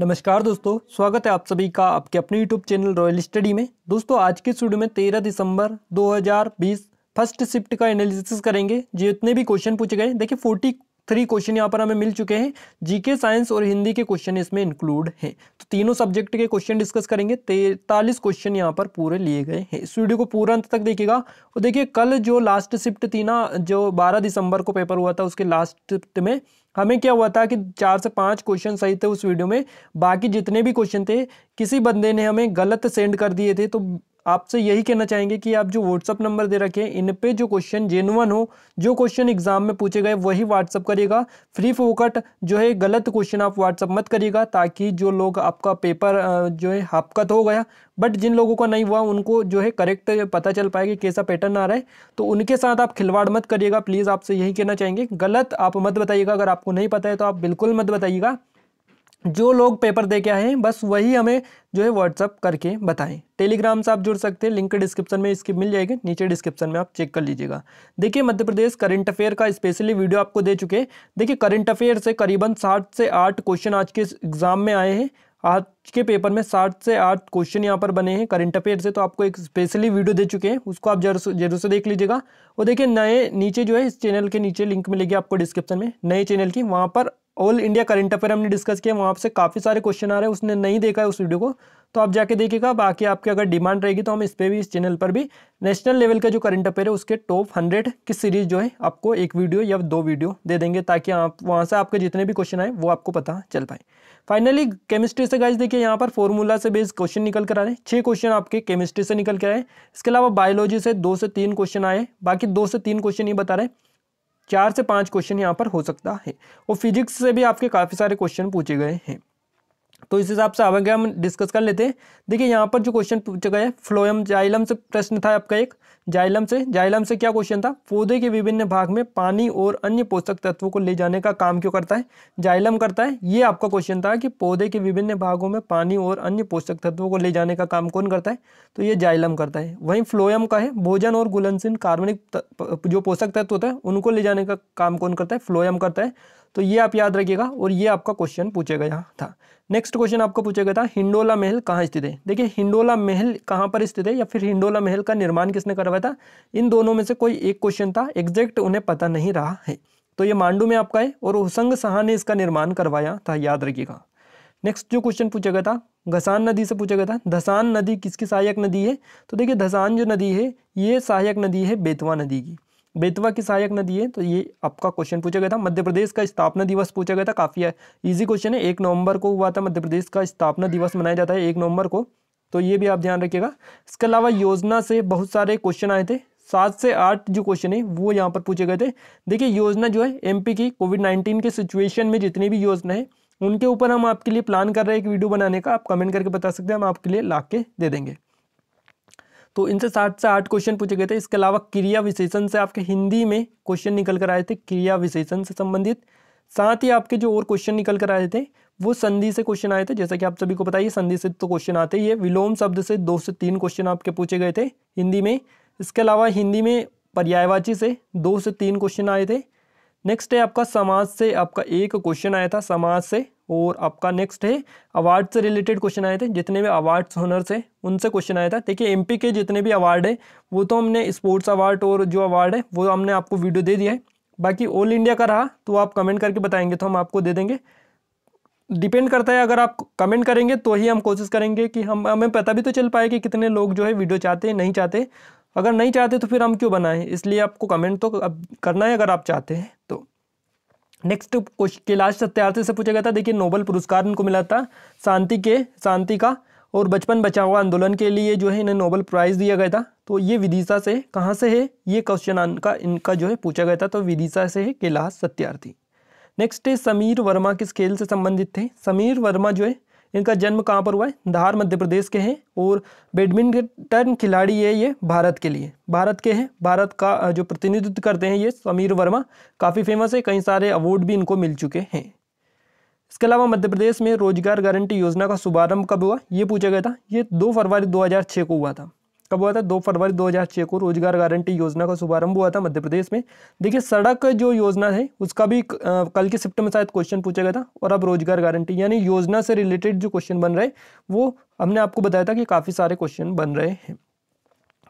नमस्कार दोस्तों स्वागत है आप सभी का आपके अपने यूट्यूब चैनल रॉयल स्टडी में दोस्तों आज के स्टूडियो में 13 दिसंबर 2020 फर्स्ट शिफ्ट का एनालिसिस करेंगे जितने भी क्वेश्चन पूछे गए देखिए 40 थ्री क्वेश्चन यहाँ पर हमें मिल चुके हैं जीके साइंस और हिंदी के क्वेश्चन इसमें इंक्लूड हैं तो तीनों सब्जेक्ट के क्वेश्चन डिस्कस करेंगे तैतालीस क्वेश्चन यहाँ पर पूरे लिए गए हैं इस वीडियो को पूरा अंत तक देखिएगा और देखिए कल जो लास्ट शिफ्ट थी ना जो बारह दिसंबर को पेपर हुआ था उसके लास्ट शिफ्ट में हमें क्या हुआ था कि चार से पांच क्वेश्चन सही थे उस वीडियो में बाकी जितने भी क्वेश्चन थे किसी बंदे ने हमें गलत सेंड कर दिए थे तो आपसे यही कहना चाहेंगे कि आप जो व्हाट्सअप नंबर दे रखे हैं इन पे जो क्वेश्चन जेनवन हो जो क्वेश्चन एग्जाम में पूछे गए वही व्हाट्सअप करिएगा फ्री फोकट जो है गलत क्वेश्चन आप व्हाट्सअप मत करिएगा ताकि जो लोग आपका पेपर जो है हापकत हो गया बट जिन लोगों का नहीं हुआ उनको जो है करेक्ट पता चल पाएगा कैसा पैटर्न आ रहा है तो उनके साथ आप खिलवाड़ मत करिएगा प्लीज़ आपसे यही कहना चाहेंगे गलत आप मत बताइएगा अगर आपको नहीं पता है तो आप बिल्कुल मत बताइएगा जो लोग पेपर दे के आए हैं बस वही हमें जो है व्हाट्सअप करके बताएं टेलीग्राम से आप जुड़ सकते हैं लिंक डिस्क्रिप्शन में इसकी मिल जाएगी नीचे डिस्क्रिप्शन में आप चेक कर लीजिएगा देखिए मध्य प्रदेश करंट अफेयर का स्पेशली वीडियो आपको दे चुके हैं देखिए करंट अफेयर से करीबन साठ से आठ क्वेश्चन आज के एग्जाम में आए हैं आज के पेपर में साठ से आठ क्वेश्चन यहाँ पर बने हैं करंट अफेयर से तो आपको एक स्पेशली वीडियो दे चुके हैं उसको आप जरूर जरूर से देख लीजिएगा और देखिए नए नीचे जो है इस चैनल के नीचे लिंक मिलेगी आपको डिस्क्रिप्शन में नए चैनल की वहाँ पर ऑल इंडिया करंट अफेयर हमने डिस्कस किया वहाँ से काफ़ी सारे क्वेश्चन आ रहे हैं उसने नहीं देखा है उस वीडियो को तो आप जाके देखिएगा बाकी आपकी अगर डिमांड रहेगी तो हम इस पर भी इस चैनल पर भी नेशनल लेवल का जो करंट अफेयर है उसके टॉप हंड्रेड की सीरीज़ जो है आपको एक वीडियो या दो वीडियो दे देंगे ताकि आप वहाँ से आपके जितने भी क्वेश्चन आए वो आपको पता चल पाए फाइनली केमिस्ट्री से गाइज देखिए यहाँ पर फॉर्मूला से बेस्ड क्वेश्चन निकल कर आ रहे हैं छः क्वेश्चन आपके केमिस्ट्री से निकल कर आए इसके अलावा बायोलॉजी से दो से तीन क्वेश्चन आए बाकी दो से तीन क्वेश्चन ये बता रहे हैं चार से पांच क्वेश्चन यहाँ पर हो सकता है और फिजिक्स से भी आपके काफ़ी सारे क्वेश्चन पूछे गए हैं तो इस हिसाब से आगे हम डिस्कस कर लेते हैं देखिए यहाँ पर जो क्वेश्चन पूछा गया है फ्लोएम जाइलम से प्रश्न था आपका एक जाइलम से जाइलम से क्या क्वेश्चन था पौधे के विभिन्न भाग में पानी और अन्य पोषक तत्वों को ले जाने का काम क्यों करता है जाइलम करता है ये आपका क्वेश्चन था कि पौधे के विभिन्न भागों में पानी और अन्य पोषक तत्वों को ले जाने का काम कौन करता है तो ये जाइलम करता है वहीं फ्लोयम का है भोजन और गुलनशील कार्बनिक जो पोषक तत्व होता है उनको ले जाने का काम कौन करता है फ्लोयम करता है तो ये आप याद रखिएगा और ये आपका क्वेश्चन पूछा गया था नेक्स्ट क्वेश्चन आपको पूछा गया था हिंडोला महल कहाँ स्थित है देखिए हिंडोला महल कहाँ पर स्थित है या फिर हिंडोला महल का निर्माण किसने करवाया था इन दोनों में से कोई एक क्वेश्चन था एग्जैक्ट उन्हें पता नहीं रहा है तो ये मांडू में आपका है और हुसंग शाह ने इसका निर्माण करवाया था याद रखिएगा नेक्स्ट जो क्वेश्चन पूछा गया था घसान नदी से पूछा गया था धसान नदी किसकी सहायक नदी है तो देखिए धसान जो नदी है ये सहायक नदी है बेतवा नदी की बेतवा की सहायक नदी है तो ये आपका क्वेश्चन पूछा गया था मध्य प्रदेश का स्थापना दिवस पूछा गया था काफ़ी ईजी क्वेश्चन है एक नवंबर को हुआ था मध्य प्रदेश का स्थापना दिवस मनाया जाता है एक नवंबर को तो ये भी आप ध्यान रखिएगा इसके अलावा योजना से बहुत सारे क्वेश्चन आए थे सात से आठ जो क्वेश्चन है वो यहाँ पर पूछे गए थे देखिए योजना जो है एमपी की कोविड नाइन्टीन के सिचुएशन में जितनी भी योजना है उनके ऊपर हम आपके लिए प्लान कर रहे हैं एक वीडियो बनाने का आप कमेंट करके बता सकते हैं हम आपके लिए ला के दे देंगे तो इनसे साठ से आठ क्वेश्चन पूछे गए थे इसके अलावा क्रिया विशेषण से आपके हिंदी में क्वेश्चन निकल कर आए थे क्रिया विशेषण से संबंधित साथ ही आपके जो और क्वेश्चन निकल कर आए थे वो संधि से क्वेश्चन आए थे जैसा कि आप सभी को पता ही संधि से तो क्वेश्चन आते ही है विलोम शब्द से दो से तीन क्वेश्चन आपके पूछे गए थे हिंदी में इसके अलावा हिंदी में पर्यायवाची से दो से तीन क्वेश्चन आए थे नेक्स्ट है आपका समाज से आपका एक क्वेश्चन आया था समाज से और आपका नेक्स्ट है अवार्ड से रिलेटेड क्वेश्चन आए थे जितने भी अवार्ड्स होनर्स से उनसे क्वेश्चन आया था देखिए एमपी के जितने भी अवार्ड है वो तो हमने स्पोर्ट्स अवार्ड और जो अवार्ड है वो हमने आपको वीडियो दे दिया है बाकी ऑल इंडिया का रहा तो आप कमेंट करके बताएंगे तो हम आपको दे देंगे डिपेंड करता है अगर आप कमेंट करेंगे तो ही हम कोशिश करेंगे कि हम हमें पता भी तो चल पाए कि कितने लोग जो है वीडियो चाहते हैं नहीं चाहते अगर नहीं चाहते तो फिर हम क्यों बनाएं इसलिए आपको कमेंट तो अब करना है अगर आप चाहते हैं तो नेक्स्ट क्वेश्चन कैलाश सत्यार्थी से पूछा गया था देखिए नोबल पुरस्कार इनको मिला था शांति के शांति का और बचपन बचाओ आंदोलन के लिए जो है इन्हें नोबल प्राइज़ दिया गया था तो ये विदिशा से कहाँ से है ये क्वेश्चन का इनका जो है पूछा गया था तो विदिशा से है कैलाश सत्यार्थी नेक्स्ट है समीर वर्मा किस खेल से संबंधित थे समीर वर्मा जो है इनका जन्म कहाँ पर हुआ है धार मध्य प्रदेश के हैं और बैडमिंटन खिलाड़ी है ये भारत के लिए भारत के हैं भारत का जो प्रतिनिधित्व करते हैं ये समीर वर्मा काफ़ी फेमस है कई सारे अवार्ड भी इनको मिल चुके हैं इसके अलावा मध्य प्रदेश में रोजगार गारंटी योजना का शुभारंभ कब हुआ ये पूछा गया था ये दो फरवरी दो को हुआ था कब हुआ था दो फरवरी 2006 को रोजगार गारंटी योजना का शुभारंभ हुआ था मध्य प्रदेश में देखिए सड़क जो योजना है उसका भी कल के सिफ्ट में शायद क्वेश्चन पूछा गया था और अब रोजगार गारंटी यानी योजना से रिलेटेड जो क्वेश्चन बन रहे वो हमने आपको बताया था कि काफ़ी सारे क्वेश्चन बन रहे हैं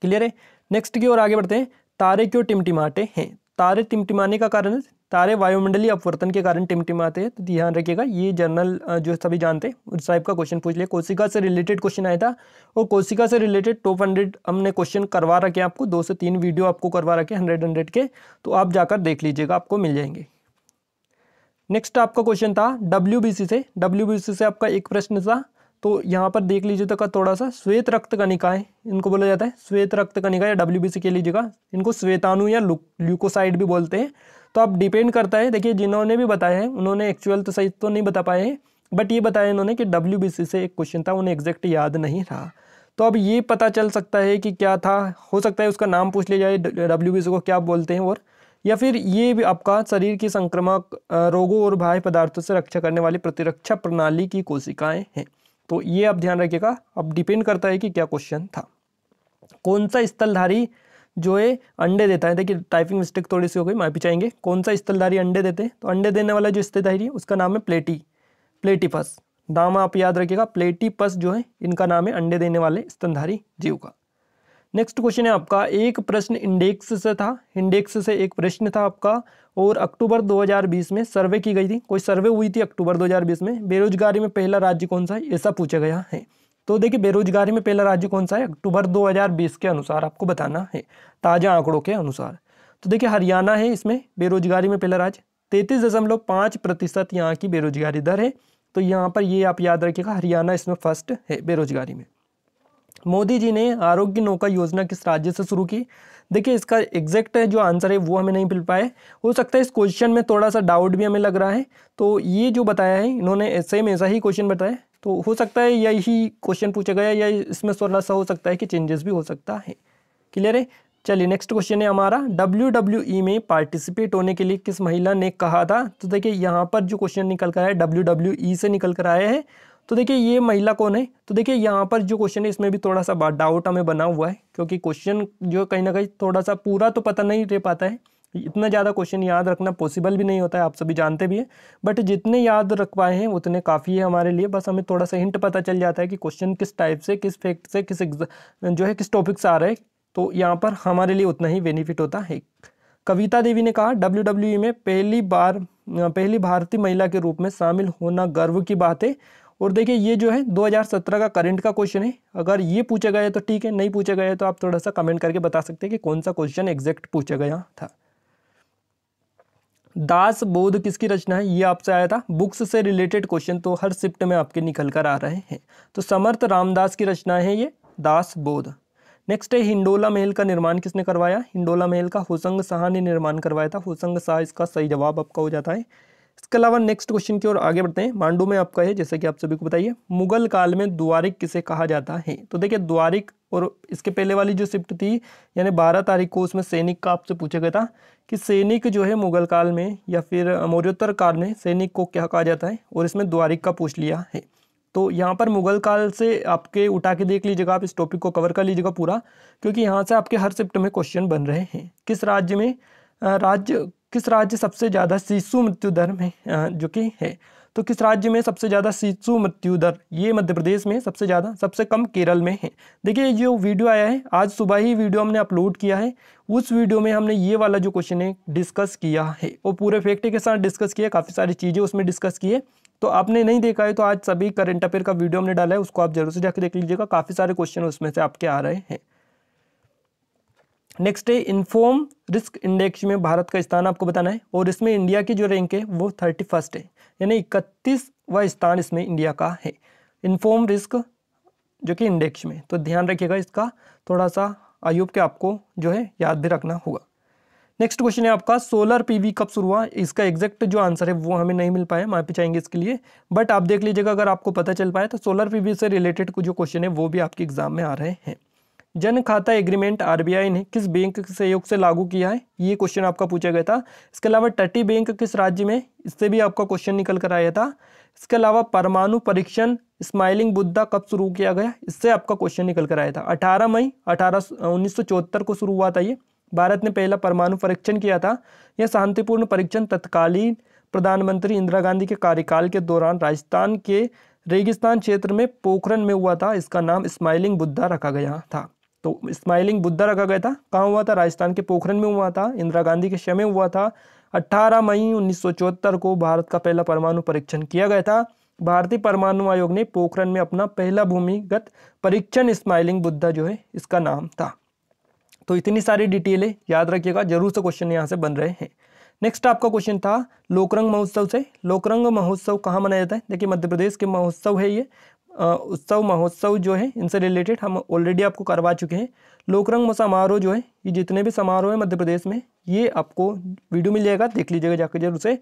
क्लियर है नेक्स्ट की ओर आगे बढ़ते हैं तारे क्यों टिमटिमाटे हैं तारे टिमटिमाने का कारण तारे वायुमंडलीय अपवर्तन के कारण टिमटिमाते हैं तो ध्यान रखिएगा ये जनरल जो सभी जानते हैं उस टाइप का क्वेश्चन पूछ लिया कोशिका से रिलेटेड क्वेश्चन आया था और कोशिका से रिलेटेड टॉप हंड्रेड हमने क्वेश्चन करवा रखे आपको दो से तीन वीडियो आपको करवा रखे हंड्रेड हंड्रेड के तो आप जाकर देख लीजिएगा आपको मिल जाएंगे नेक्स्ट आपका क्वेश्चन था डब्ल्यू से डब्ल्यू से आपका एक प्रश्न था तो यहाँ पर देख लीजिए तो का थोड़ा सा श्वेत रक्त कणिकाएं इनको बोला जाता है श्वेत रक्त कणिका या डब्ल्यू बी सी कह लीजिएगा इनको श्वेतानु या ल्यूकोसाइड भी बोलते हैं तो अब डिपेंड करता है देखिए जिन्होंने भी बताया है उन्होंने एक्चुअल तो सही तो नहीं बता पाए हैं बट ये बताया इन्होंने कि डब्ल्यू से एक क्वेश्चन था उन्हें एग्जैक्ट याद नहीं रहा तो अब ये पता चल सकता है कि क्या था हो सकता है उसका नाम पूछ लिया जाए डब्ल्यू को क्या बोलते हैं और या फिर ये भी आपका शरीर की संक्रमक रोगों और बाह्य पदार्थों से रक्षा करने वाली प्रतिरक्षा प्रणाली की कोशिकाएं हैं तो ये आप ध्यान रखिएगा अब डिपेंड करता है कि क्या क्वेश्चन था कौन सा स्थलधारी जो है अंडे देता है देखिए टाइपिंग मिस्टेक थोड़ी सी हो गई माफी चाहेंगे कौन सा स्थलधारी अंडे देते हैं तो अंडे देने वाला जो स्थलधारी है उसका नाम है प्लेटी प्लेटिपस नाम आप याद रखिएगा प्लेटिपस जो है इनका नाम है अंडे देने वाले स्तनधारी जीव का नेक्स्ट क्वेश्चन है आपका एक प्रश्न इंडेक्स से था इंडेक्स से एक प्रश्न था आपका और अक्टूबर 2020 में सर्वे की गई थी कोई सर्वे हुई थी अक्टूबर 2020 में बेरोजगारी में पहला राज्य कौन सा है ऐसा पूछा गया है तो देखिए बेरोजगारी में पहला राज्य कौन सा है अक्टूबर 2020 के अनुसार आपको बताना है ताज़ा आंकड़ों के अनुसार तो देखिए हरियाणा है इसमें बेरोजगारी में पहला राज्य तैंतीस दशमलव पाँच प्रतिशत यहाँ की बेरोजगारी दर है तो यहाँ पर ये आप याद रखिएगा हरियाणा इसमें फर्स्ट है बेरोजगारी में मोदी जी ने आरोग्य नौका योजना किस राज्य से शुरू की देखिए इसका एग्जैक्ट जो आंसर है वो हमें नहीं मिल पाए हो सकता है इस क्वेश्चन में थोड़ा सा डाउट भी हमें लग रहा है तो ये जो बताया है इन्होंने सेम ऐसा ही क्वेश्चन बताया तो हो सकता है यही क्वेश्चन पूछा गया या इसमें थोड़ा सा हो सकता है कि चेंजेस भी हो सकता है क्लियर है चलिए नेक्स्ट क्वेश्चन है हमारा डब्ल्यू डब्ल्यू ई में पार्टिसिपेट होने के लिए किस महिला ने कहा था तो देखिए यहाँ पर जो क्वेश्चन निकल कर आया है डब्ल्यू डब्ल्यू ई से निकल कर आया है तो देखिए ये महिला कौन है तो देखिए यहाँ पर जो क्वेश्चन है इसमें भी थोड़ा सा डाउट हमें बना हुआ है क्योंकि क्वेश्चन जो कहीं ना कहीं थोड़ा सा पूरा तो पता नहीं रह पाता है इतना ज़्यादा क्वेश्चन याद रखना पॉसिबल भी नहीं होता है आप सभी जानते भी हैं बट जितने याद रख पाए हैं उतने काफ़ी है हमारे लिए बस हमें थोड़ा सा हिंट पता चल जाता है कि क्वेश्चन किस टाइप से किस फैक्ट से किस जो है किस टॉपिक से आ रहा है तो यहाँ पर हमारे लिए उतना ही बेनिफिट होता है कविता देवी ने कहा डब्ल्यू डब्ल्यू e में पहली बार पहली भारतीय महिला के रूप में शामिल होना गर्व की बात है और देखिए ये जो है 2017 का करंट का क्वेश्चन है अगर ये पूछा गया तो ठीक है नहीं पूछा गया है तो आप थोड़ा सा कमेंट करके बता सकते हैं कि कौन सा क्वेश्चन एग्जैक्ट पूछा गया था दास बोध किसकी रचना है ये आपसे आया था बुक्स से रिलेटेड क्वेश्चन तो हर शिफ्ट में आपके निकल कर आ रहे हैं तो समर्थ रामदास की रचना है ये दास बोध नेक्स्ट है हिंडोला महल का निर्माण किसने करवाया हिंडोला महल का होसंग शाह ने निर्माण करवाया था होसंग शाह इसका सही जवाब आपका हो जाता है इसके अलावा नेक्स्ट क्वेश्चन की ओर आगे बढ़ते हैं मांडू में आपका है जैसे कि आप सभी को बताइए मुगल काल में द्वारिक किसे कहा जाता है तो देखिए द्वारिक और इसके पहले वाली जो शिफ्ट थी यानी बारह तारीख को उसमें सैनिक का आपसे पूछा गया था कि सैनिक जो है मुगल काल में या फिर मौर्योत्तर काल में सैनिक को क्या कहा जाता है और इसमें द्वारिक का पूछ लिया है तो यहाँ पर मुगल काल से आपके उठा के देख लीजिएगा आप इस टॉपिक को कवर कर लीजिएगा पूरा क्योंकि यहाँ से आपके हर शिफ्ट में क्वेश्चन बन रहे हैं किस राज्य में राज्य किस राज्य सबसे ज़्यादा शिशु मृत्यु दर में जो कि है तो किस राज्य में सबसे ज़्यादा शिशु मृत्यु दर ये मध्य प्रदेश में सबसे ज़्यादा सबसे कम केरल में है देखिए जो वीडियो आया है आज सुबह ही वीडियो हमने अपलोड किया है उस वीडियो में हमने ये वाला जो क्वेश्चन है डिस्कस किया है वो पूरे फैक्ट के साथ डिस्कस किया काफ़ी सारी चीज़ें उसमें डिस्कस की है तो आपने नहीं देखा है तो आज सभी करंट अफेयर का वीडियो हमने डाला है उसको आप जरूर से जाकर देख लीजिएगा काफ़ी सारे क्वेश्चन उसमें से आपके आ रहे हैं नेक्स्ट है इन्फॉर्म रिस्क इंडेक्स में भारत का स्थान आपको बताना है और इसमें इंडिया की जो रैंक है वो थर्टी फर्स्ट है यानी इकतीसवा स्थान इसमें इंडिया का है इन्फॉर्म रिस्क जो कि इंडेक्स में तो ध्यान रखिएगा इसका थोड़ा सा आयुब के आपको जो है याद भी रखना होगा नेक्स्ट क्वेश्चन है आपका सोलर पीवी कब शुरू हुआ इसका एग्जैक्ट जो आंसर है वो हमें नहीं मिल पाया माफी चाहेंगे इसके लिए बट आप देख लीजिएगा अगर आपको पता चल पाया तो सोलर पीवी से रिलेटेड जो क्वेश्चन है वो भी आपके एग्जाम में आ रहे हैं जन खाता एग्रीमेंट आरबीआई ने किस बैंक के सहयोग से लागू किया है ये क्वेश्चन आपका पूछा गया था इसके अलावा टटी बैंक किस राज्य में इससे भी आपका क्वेश्चन निकल कर आया था इसके अलावा परमाणु परीक्षण स्माइलिंग बुद्धा कब शुरू किया गया इससे आपका क्वेश्चन निकल कर आया था अठारह मई अठारह उन्नीस को शुरू हुआ था ये भारत ने पहला परमाणु परीक्षण किया था यह शांतिपूर्ण परीक्षण तत्कालीन प्रधानमंत्री इंदिरा गांधी के कार्यकाल के दौरान राजस्थान के रेगिस्तान क्षेत्र में पोखरण में हुआ था इसका नाम स्माइलिंग बुद्धा रखा गया था तो स्माइलिंग बुद्धा रखा गया था कहाँ हुआ था राजस्थान के पोखरण में हुआ था इंदिरा गांधी के शय हुआ था 18 मई 1974 को भारत का पहला परमाणु परीक्षण किया गया था भारतीय परमाणु आयोग ने पोखरण में अपना पहला भूमिगत परीक्षण स्माइलिंग बुद्धा जो है इसका नाम था तो इतनी सारी है याद रखिएगा जरूर से क्वेश्चन यहाँ से बन रहे हैं नेक्स्ट आपका क्वेश्चन था लोकरंग महोत्सव से लोकरंग महोत्सव कहाँ मनाया जाता है देखिए मध्य प्रदेश के महोत्सव है ये उत्सव महोत्सव जो है इनसे रिलेटेड हम ऑलरेडी आपको करवा चुके हैं लोकरंग समारोह जो है ये जितने भी समारोह हैं मध्य प्रदेश में ये आपको वीडियो मिल जाएगा देख लीजिएगा जाकर जरूर से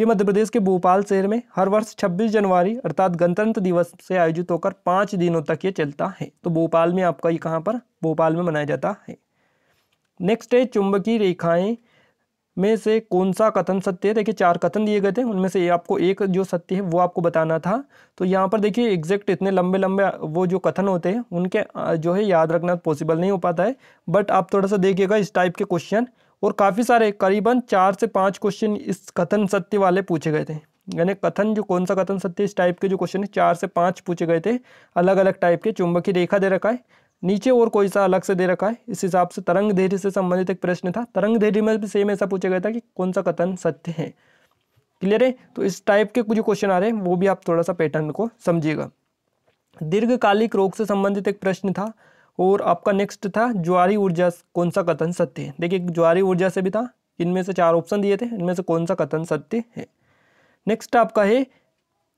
ये मध्य प्रदेश के भोपाल शहर में हर वर्ष 26 जनवरी अर्थात गणतंत्र दिवस से आयोजित होकर पाँच दिनों तक ये चलता है तो भोपाल में आपका ये कहाँ पर भोपाल में मनाया जाता है नेक्स्ट है चुंबकीय रेखाएं में से कौन सा कथन सत्य है देखिए चार कथन दिए गए थे उनमें से आपको एक जो सत्य है वो आपको बताना था तो यहाँ पर देखिए एग्जैक्ट इतने लंबे लंबे वो जो कथन होते हैं उनके जो है याद रखना पॉसिबल नहीं हो पाता है बट आप थोड़ा सा देखिएगा इस टाइप के क्वेश्चन और काफ़ी सारे करीबन चार से पाँच क्वेश्चन इस कथन सत्य वाले पूछे गए थे यानी कथन जो कौन सा कथन सत्य इस टाइप के जो क्वेश्चन है चार से पाँच पूछे गए थे अलग अलग टाइप के चुंबकीय रेखा दे रखा है नीचे और कोई सा अलग से दे रखा है इस हिसाब से तरंग धैर्य से संबंधित एक प्रश्न था तरंग धैर्य में भी सेम ऐसा पूछा गया था कि कौन सा कथन सत्य है क्लियर है तो इस टाइप के कुछ क्वेश्चन आ रहे हैं वो भी आप थोड़ा सा पैटर्न को समझिएगा दीर्घकालिक रोग से संबंधित एक प्रश्न था और आपका नेक्स्ट था ज्वारी ऊर्जा कौन सा कथन सत्य है देखिए ज्वारी ऊर्जा से भी था इनमें से चार ऑप्शन दिए थे इनमें से कौन सा कथन सत्य है नेक्स्ट आपका है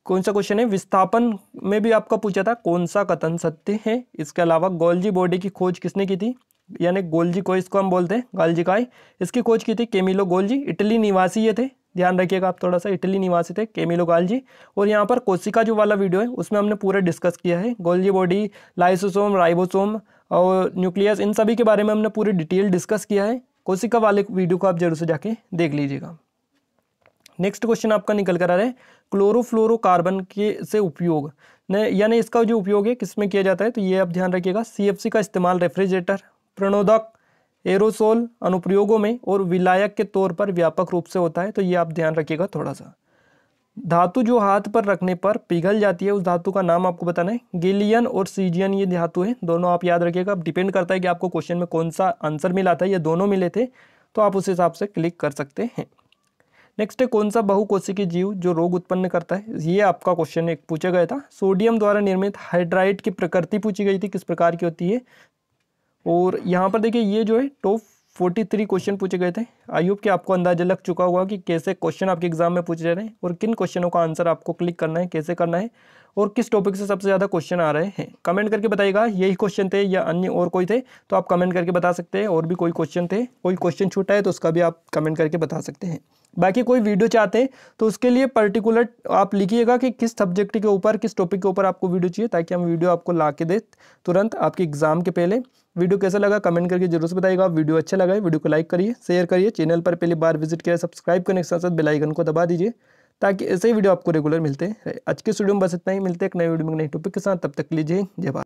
कौन सा क्वेश्चन है विस्थापन में भी आपका पूछा था कौन सा कथन सत्य है इसके अलावा गोल्जी बॉडी की खोज किसने की थी यानी गोल्जी को इसको हम बोलते हैं गालजी काय इसकी खोज की थी केमिलो गोल्जी इटली निवासी ये थे ध्यान रखिएगा आप थोड़ा सा इटली निवासी थे केमिलो गालजी और यहाँ पर कोशिका जो वाला वीडियो है उसमें हमने पूरा डिस्कस किया है गोल्जी बॉडी लाइसोसोम राइबोसोम और न्यूक्लियस इन सभी के बारे में हमने पूरी डिटेल डिस्कस किया है कोशिका वाले वीडियो को आप जरूर से जाके देख लीजिएगा नेक्स्ट क्वेश्चन आपका निकल कर आ रहा है क्लोरोफ्लोरोकार्बन के से उपयोग यानी इसका जो उपयोग है किसमें किया जाता है तो ये आप ध्यान रखिएगा सी का इस्तेमाल रेफ्रिजरेटर प्रणोदक एरोसोल अनुप्रयोगों में और विलायक के तौर पर व्यापक रूप से होता है तो ये आप ध्यान रखिएगा थोड़ा सा धातु जो हाथ पर रखने पर पिघल जाती है उस धातु का नाम आपको बताना है गिलियन और सीजियन ये धातु है दोनों आप याद रखिएगा अब डिपेंड करता है कि आपको क्वेश्चन में कौन सा आंसर मिला था या दोनों मिले थे तो आप उस हिसाब से क्लिक कर सकते हैं नेक्स्ट है कौन सा बहुकोशिकीय जीव जो रोग उत्पन्न करता है ये आपका क्वेश्चन एक पूछा गया था सोडियम द्वारा निर्मित हाइड्राइट की प्रकृति पूछी गई थी किस प्रकार की होती है और यहाँ पर देखिए ये जो है टॉप फोर्टी थ्री क्वेश्चन पूछे गए थे आई होप कि आपको अंदाजा लग चुका होगा कि कैसे क्वेश्चन आपके एग्जाम में पूछे जा रहे हैं और किन क्वेश्चनों का आंसर आपको क्लिक करना है कैसे करना है और किस टॉपिक से सबसे ज़्यादा क्वेश्चन आ रहे हैं कमेंट करके बताइएगा यही क्वेश्चन थे या अन्य और कोई थे तो आप कमेंट करके बता सकते हैं और भी कोई क्वेश्चन थे कोई क्वेश्चन छूटा है तो उसका भी आप कमेंट करके बता सकते हैं बाकी कोई वीडियो चाहते हैं तो उसके लिए पर्टिकुलर आप लिखिएगा कि किस सब्जेक्ट के ऊपर किस टॉपिक के ऊपर आपको वीडियो चाहिए ताकि हम वीडियो आपको ला के दे तुरंत आपके एग्जाम के पहले वीडियो कैसा लगा कमेंट करके जरूर से बताइएगा वीडियो अच्छा लगा है वीडियो को लाइक करिए शेयर करिए चैनल पर पहली बार विजिट किया सब्सक्राइब करने के साथ साथ बेलाइकन को दबा दीजिए ताकि ऐसे ही वीडियो आपको रेगुलर मिलते हैं आज के स्टूडियो में बस इतना ही मिलते हैं एक नए वीडियो में नई टॉपिक के साथ तब तक लीजिए जय भारत